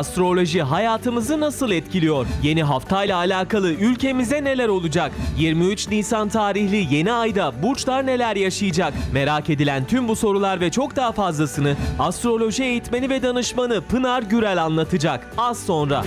Astroloji hayatımızı nasıl etkiliyor? Yeni haftayla alakalı ülkemize neler olacak? 23 Nisan tarihli yeni ayda burçlar neler yaşayacak? Merak edilen tüm bu sorular ve çok daha fazlasını astroloji eğitmeni ve danışmanı Pınar Gürel anlatacak az sonra.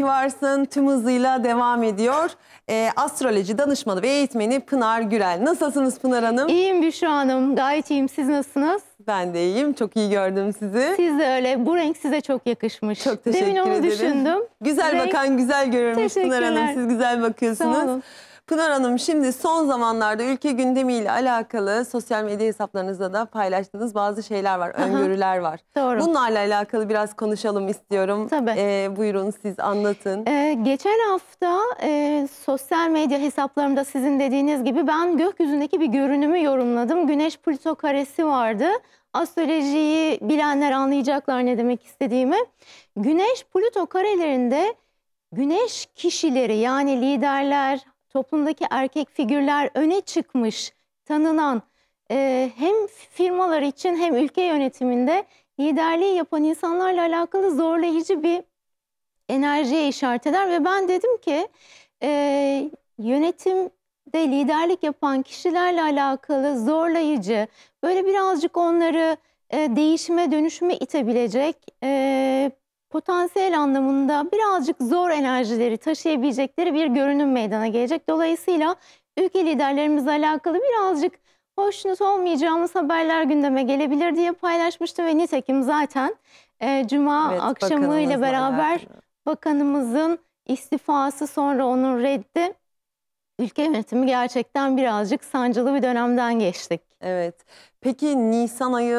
ki varsın tüm hızıyla devam ediyor. Ee, astroloji danışmanı ve eğitmeni Pınar Gürel. Nasılsınız Pınar Hanım? İyiyim Büşra Hanım. Gayet iyiyim. Siz nasılsınız? Ben de iyiyim. Çok iyi gördüm sizi. Siz de öyle. Bu renk size çok yakışmış. Çok teşekkür Demin onu ederim. düşündüm. Güzel renk... bakan güzel görürmüş Pınar Hanım. Siz güzel bakıyorsunuz. Sağ olun. Pınar Hanım şimdi son zamanlarda ülke gündemiyle alakalı sosyal medya hesaplarınızda da paylaştığınız bazı şeyler var, Aha. öngörüler var. Doğru. Bunlarla alakalı biraz konuşalım istiyorum. Tabii. Ee, buyurun siz anlatın. Ee, geçen hafta e, sosyal medya hesaplarımda sizin dediğiniz gibi ben gökyüzündeki bir görünümü yorumladım. Güneş Plüto karesi vardı. Astrolojiyi bilenler anlayacaklar ne demek istediğimi. Güneş Plüto karelerinde... Güneş kişileri yani liderler, toplumdaki erkek figürler öne çıkmış, tanınan e, hem firmalar için hem ülke yönetiminde liderliği yapan insanlarla alakalı zorlayıcı bir enerjiye işaret eder. Ve ben dedim ki e, yönetimde liderlik yapan kişilerle alakalı zorlayıcı, böyle birazcık onları e, değişime dönüşüme itebilecek e, potansiyel anlamında birazcık zor enerjileri taşıyabilecekleri bir görünüm meydana gelecek. Dolayısıyla ülke liderlerimizle alakalı birazcık hoşnut olmayacağımız haberler gündeme gelebilir diye paylaşmıştım ve nitekim zaten e, cuma evet, akşamı ile beraber bakanımızın istifası sonra onun reddi ülke yönetimi gerçekten birazcık sancılı bir dönemden geçtik. Evet. Peki Nisan ayı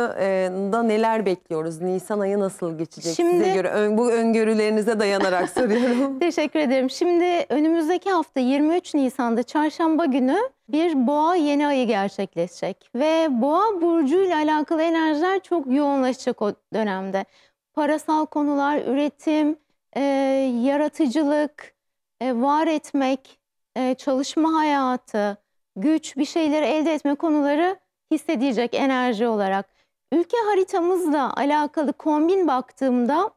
da neler bekliyoruz? Nisan ayı nasıl geçecek Şimdi, size göre? bu öngörülerinize dayanarak soruyorum. Teşekkür ederim. Şimdi önümüzdeki hafta 23 Nisan'da çarşamba günü bir boğa yeni ayı gerçekleşecek. Ve boğa Burcu'yla alakalı enerjiler çok yoğunlaşacak o dönemde. Parasal konular, üretim, e, yaratıcılık, e, var etmek, e, çalışma hayatı, güç, bir şeyleri elde etme konuları hissedecek enerji olarak. Ülke haritamızla alakalı kombin baktığımda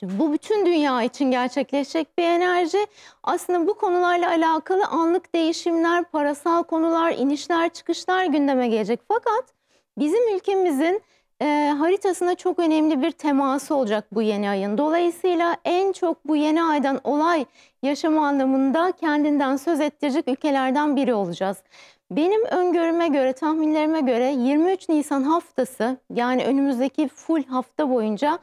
Şimdi bu bütün dünya için gerçekleşecek bir enerji. Aslında bu konularla alakalı anlık değişimler, parasal konular, inişler, çıkışlar gündeme gelecek. Fakat bizim ülkemizin e, haritasına çok önemli bir teması olacak bu yeni ayın. Dolayısıyla en çok bu yeni aydan olay yaşam anlamında kendinden söz ettirecek ülkelerden biri olacağız. Benim öngörüme göre, tahminlerime göre 23 Nisan haftası yani önümüzdeki full hafta boyunca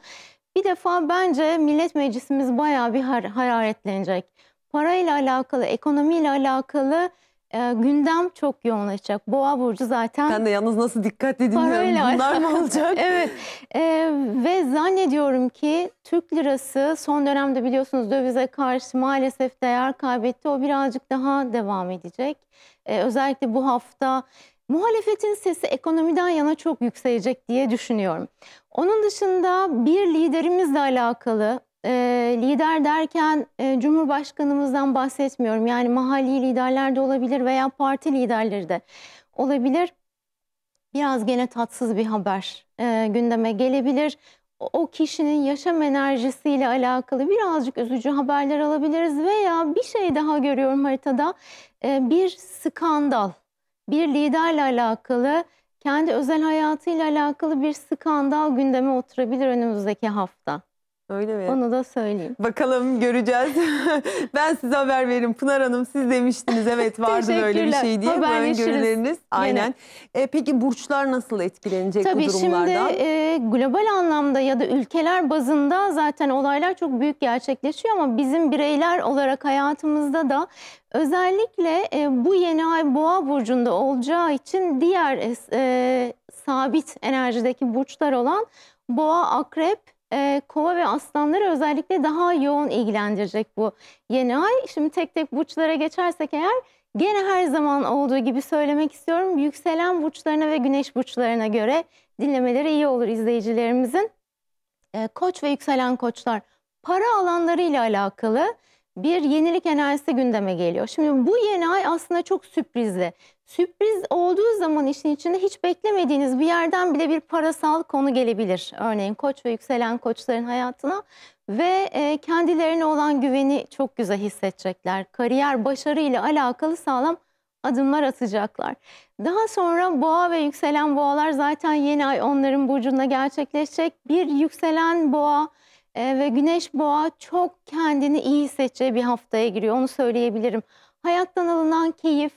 bir defa bence millet meclisimiz bayağı bir har hararetlenecek. Parayla alakalı, ekonomiyle alakalı e, gündem çok yoğunlaşacak. Boğa burcu zaten. Ben de yalnız nasıl dikkatli dinliyorum. Bunlar mı olacak? evet. E, ve zannediyorum ki Türk lirası son dönemde biliyorsunuz dövize karşı maalesef değer kaybetti. O birazcık daha devam edecek. E, özellikle bu hafta Muhalefetin sesi ekonomiden yana çok yükselecek diye düşünüyorum. Onun dışında bir liderimizle alakalı e, lider derken e, Cumhurbaşkanımızdan bahsetmiyorum. Yani mahalli liderler de olabilir veya parti liderleri de olabilir. Biraz gene tatsız bir haber e, gündeme gelebilir. O, o kişinin yaşam enerjisiyle alakalı birazcık üzücü haberler alabiliriz veya bir şey daha görüyorum haritada e, bir skandal, bir liderle alakalı kendi özel hayatıyla alakalı bir skandal gündeme oturabilir önümüzdeki hafta. Öyle mi? Onu da söyleyeyim. Bakalım göreceğiz. ben size haber veririm. Pınar Hanım siz demiştiniz evet vardı böyle bir şey diye. Öngörüleriniz. Aynen. E, peki burçlar nasıl etkilenecek Tabii bu durumlardan? Tabii şimdi e, global anlamda ya da ülkeler bazında zaten olaylar çok büyük gerçekleşiyor ama bizim bireyler olarak hayatımızda da özellikle e, bu yeni ay boğa burcunda olacağı için diğer e, sabit enerjideki burçlar olan boğa, akrep, e, kova ve aslanları özellikle daha yoğun ilgilendirecek bu yeni ay. Şimdi tek tek burçlara geçersek eğer gene her zaman olduğu gibi söylemek istiyorum. Yükselen burçlarına ve güneş burçlarına göre dinlemeleri iyi olur izleyicilerimizin. E, koç ve yükselen koçlar para alanlarıyla alakalı bir yenilik enerjisi gündeme geliyor. Şimdi bu yeni ay aslında çok sürprizli. Sürpriz olduğu zaman işin içinde hiç beklemediğiniz bir yerden bile bir parasal konu gelebilir. Örneğin koç ve yükselen koçların hayatına ve e, kendilerine olan güveni çok güzel hissedecekler. Kariyer başarı ile alakalı sağlam adımlar atacaklar. Daha sonra boğa ve yükselen boğalar zaten yeni ay onların burcunda gerçekleşecek. Bir yükselen boğa e, ve Güneş Boğa çok kendini iyi hissedeceği bir haftaya giriyor. Onu söyleyebilirim. Hayattan alınan keyif,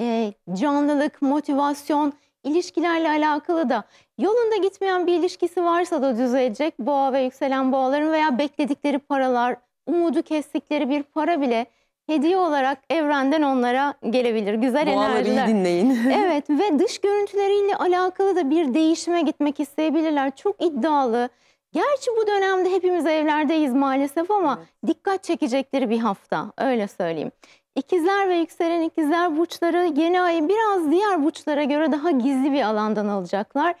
e, canlılık, motivasyon, ilişkilerle alakalı da yolunda gitmeyen bir ilişkisi varsa da düzelecek. Boğa ve yükselen boğaların veya bekledikleri paralar, umudu kestikleri bir para bile hediye olarak evrenden onlara gelebilir. Güzel Boğaları enerjiler. Boğaları dinleyin. evet ve dış görüntüleriyle alakalı da bir değişime gitmek isteyebilirler. Çok iddialı, Gerçi bu dönemde hepimiz evlerdeyiz maalesef ama evet. dikkat çekecektir bir hafta öyle söyleyeyim. İkizler ve yükselen ikizler burçları yeni ayı biraz diğer burçlara göre daha gizli bir alandan alacaklar.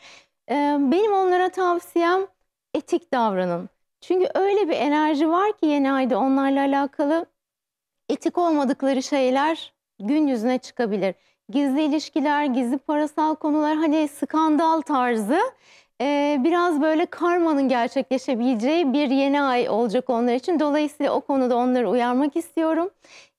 Ee, benim onlara tavsiyem etik davranın. Çünkü öyle bir enerji var ki yeni ayda onlarla alakalı etik olmadıkları şeyler gün yüzüne çıkabilir. Gizli ilişkiler, gizli parasal konular hani skandal tarzı e, biraz böyle karmanın gerçekleşebileceği bir yeni ay olacak onlar için. Dolayısıyla o konuda onları uyarmak istiyorum.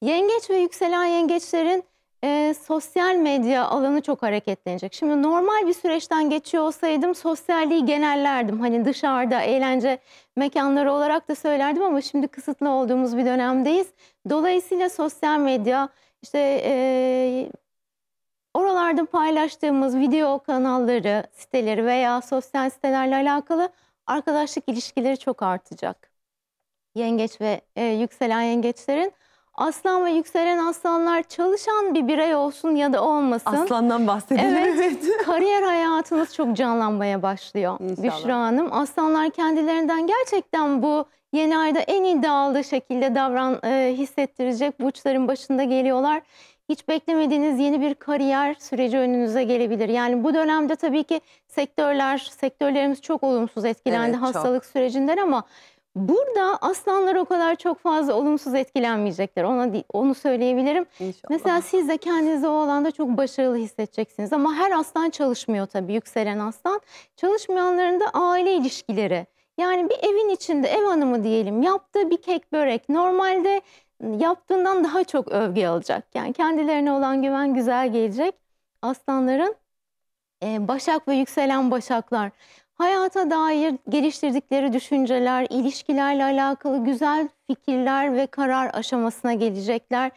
Yengeç ve yükselen yengeçlerin e, sosyal medya alanı çok hareketlenecek. Şimdi normal bir süreçten geçiyor olsaydım sosyalliği genellerdim. Hani dışarıda eğlence mekanları olarak da söylerdim ama şimdi kısıtlı olduğumuz bir dönemdeyiz. Dolayısıyla sosyal medya işte e, Oralarda paylaştığımız video kanalları, siteleri veya sosyal sitelerle alakalı arkadaşlık ilişkileri çok artacak. Yengeç ve e, yükselen yengeçlerin Aslan ve yükselen aslanlar çalışan bir birey olsun ya da olmasın. Aslandan bahsedelim. Evet, evet. kariyer hayatınız çok canlanmaya başlıyor İnşallah. Büşra Hanım. Aslanlar kendilerinden gerçekten bu yeni ayda en iddialı şekilde davran e, hissettirecek burçların başında geliyorlar hiç beklemediğiniz yeni bir kariyer süreci önünüze gelebilir. Yani bu dönemde tabii ki sektörler, sektörlerimiz çok olumsuz etkilendi evet, hastalık çok. sürecinden ama burada aslanlar o kadar çok fazla olumsuz etkilenmeyecekler. Ona onu söyleyebilirim. İnşallah. Mesela siz de kendinizi o alanda çok başarılı hissedeceksiniz ama her aslan çalışmıyor tabii yükselen aslan. Çalışmayanların da aile ilişkileri. Yani bir evin içinde ev hanımı diyelim yaptığı bir kek börek normalde yaptığından daha çok övgü alacak. Yani kendilerine olan güven güzel gelecek. Aslanların e, başak ve yükselen başaklar hayata dair geliştirdikleri düşünceler, ilişkilerle alakalı güzel fikirler ve karar aşamasına gelecekler.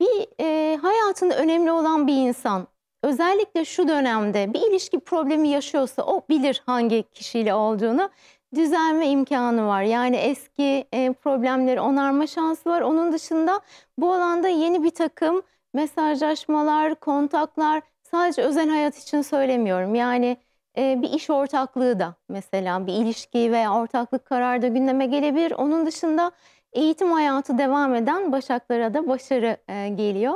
Bir e, hayatında önemli olan bir insan özellikle şu dönemde bir ilişki problemi yaşıyorsa o bilir hangi kişiyle olduğunu düzelme imkanı var. Yani eski e, problemleri onarma şansı var. Onun dışında bu alanda yeni bir takım mesajlaşmalar, kontaklar sadece özel hayat için söylemiyorum. Yani e, bir iş ortaklığı da mesela bir ilişki veya ortaklık kararı da gündeme gelebilir. Onun dışında eğitim hayatı devam eden başaklara da başarı e, geliyor.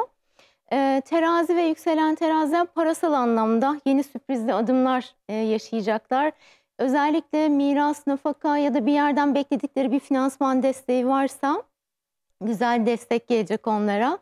E, terazi ve yükselen terazi parasal anlamda yeni sürprizli adımlar e, yaşayacaklar. Özellikle miras, nafaka ya da bir yerden bekledikleri bir finansman desteği varsa güzel destek gelecek onlara.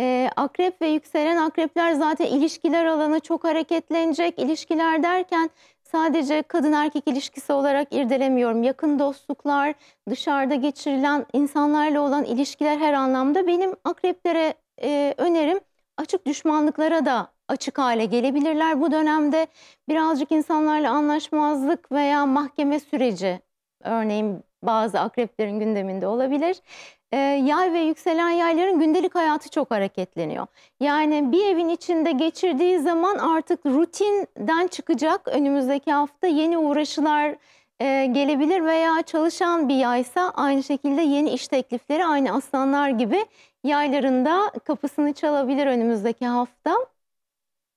E, akrep ve yükselen akrepler zaten ilişkiler alanı çok hareketlenecek. İlişkiler derken sadece kadın erkek ilişkisi olarak irdelemiyorum. Yakın dostluklar, dışarıda geçirilen insanlarla olan ilişkiler her anlamda benim akreplere e, önerim açık düşmanlıklara da açık hale gelebilirler. Bu dönemde birazcık insanlarla anlaşmazlık veya mahkeme süreci örneğin bazı akreplerin gündeminde olabilir. E, yay ve yükselen yayların gündelik hayatı çok hareketleniyor. Yani bir evin içinde geçirdiği zaman artık rutinden çıkacak önümüzdeki hafta yeni uğraşılar e, gelebilir veya çalışan bir yaysa aynı şekilde yeni iş teklifleri aynı aslanlar gibi yaylarında kapısını çalabilir önümüzdeki hafta.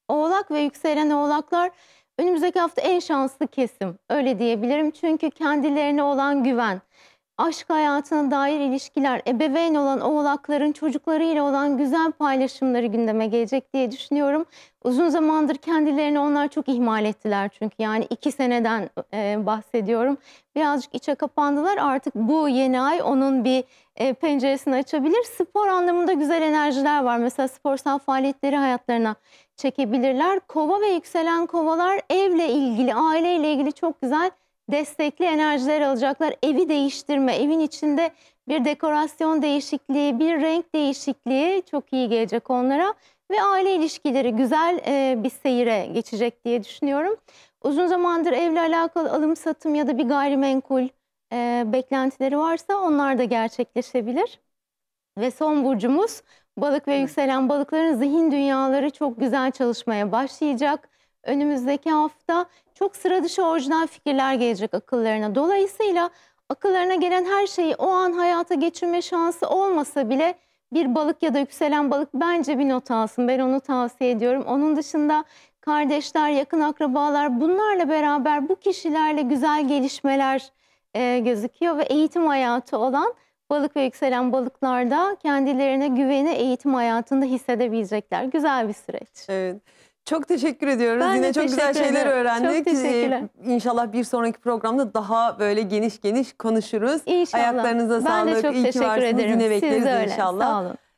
Oğlak ve yükselen oğlaklar önümüzdeki hafta en şanslı kesim öyle diyebilirim. Çünkü kendilerine olan güven, aşk hayatına dair ilişkiler, ebeveyn olan oğlakların çocuklarıyla olan güzel paylaşımları gündeme gelecek diye düşünüyorum. Uzun zamandır kendilerini onlar çok ihmal ettiler çünkü yani iki seneden e, bahsediyorum. Birazcık içe kapandılar artık bu yeni ay onun bir e, penceresini açabilir. Spor anlamında güzel enerjiler var mesela sporsal faaliyetleri hayatlarına çekebilirler. Kova ve yükselen kovalar evle ilgili, aileyle ilgili çok güzel destekli enerjiler alacaklar. Evi değiştirme, evin içinde bir dekorasyon değişikliği, bir renk değişikliği çok iyi gelecek onlara. Ve aile ilişkileri güzel e, bir seyire geçecek diye düşünüyorum. Uzun zamandır evle alakalı alım satım ya da bir gayrimenkul e, beklentileri varsa onlar da gerçekleşebilir. Ve son burcumuz balık ve yükselen balıkların zihin dünyaları çok güzel çalışmaya başlayacak önümüzdeki hafta çok sıra dışı orijinal fikirler gelecek akıllarına. Dolayısıyla akıllarına gelen her şeyi o an hayata geçirme şansı olmasa bile bir balık ya da yükselen balık bence bir not alsın. Ben onu tavsiye ediyorum. Onun dışında kardeşler, yakın akrabalar bunlarla beraber bu kişilerle güzel gelişmeler e, gözüküyor ve eğitim hayatı olan balık ve yükselen balıklarda kendilerine güveni eğitim hayatında hissedebilecekler. Güzel bir süreç. Evet. Çok teşekkür ediyoruz. Ben Yine çok güzel şeyler öğrendik. Çok teşekkürler. Ee, inşallah bir sonraki programda daha böyle geniş geniş konuşuruz. İnşallah. Ayaklarınıza ben sağlık. Ben de çok İyi teşekkür ederim. Yine bekleriz Siz de öyle. inşallah. Sağ olun.